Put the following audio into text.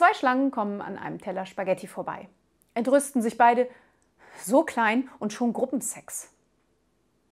Zwei Schlangen kommen an einem Teller Spaghetti vorbei. Entrüsten sich beide. So klein und schon Gruppensex.